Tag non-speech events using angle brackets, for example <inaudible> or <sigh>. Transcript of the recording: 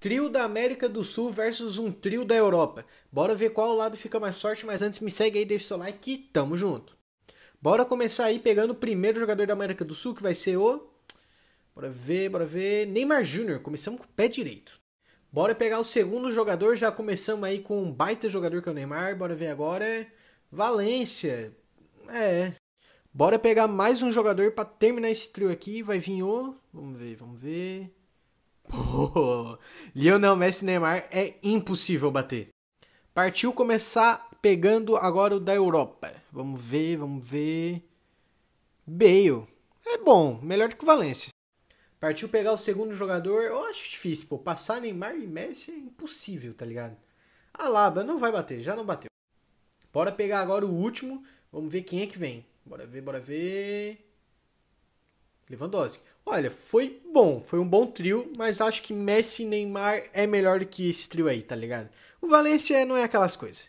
Trio da América do Sul versus um trio da Europa. Bora ver qual lado fica mais forte, mas antes me segue aí, deixa o seu like e tamo junto. Bora começar aí pegando o primeiro jogador da América do Sul, que vai ser o. Bora ver, bora ver. Neymar Júnior. Começamos com o pé direito. Bora pegar o segundo jogador, já começamos aí com um baita jogador que é o Neymar, bora ver agora. Valência. É. Bora pegar mais um jogador para terminar esse trio aqui, vai vir o, vamos ver, vamos ver. Oh, <laughs> Lionel Messi Neymar é impossível bater. Partiu começar pegando agora o da Europa. Vamos ver, vamos ver. Bale. É bom, melhor que o Valência. Partiu pegar o segundo jogador. Eu acho difícil, pô. Passar Neymar e Messi é impossível, tá ligado? Alaba não vai bater, já não bateu. Bora pegar agora o último. Vamos ver quem é que vem. Bora ver, bora ver. Lewandowski. Olha, foi bom, foi um bom trio, mas acho que Messi e Neymar é melhor do que esse trio aí, tá ligado? O Valencia não é aquelas coisas.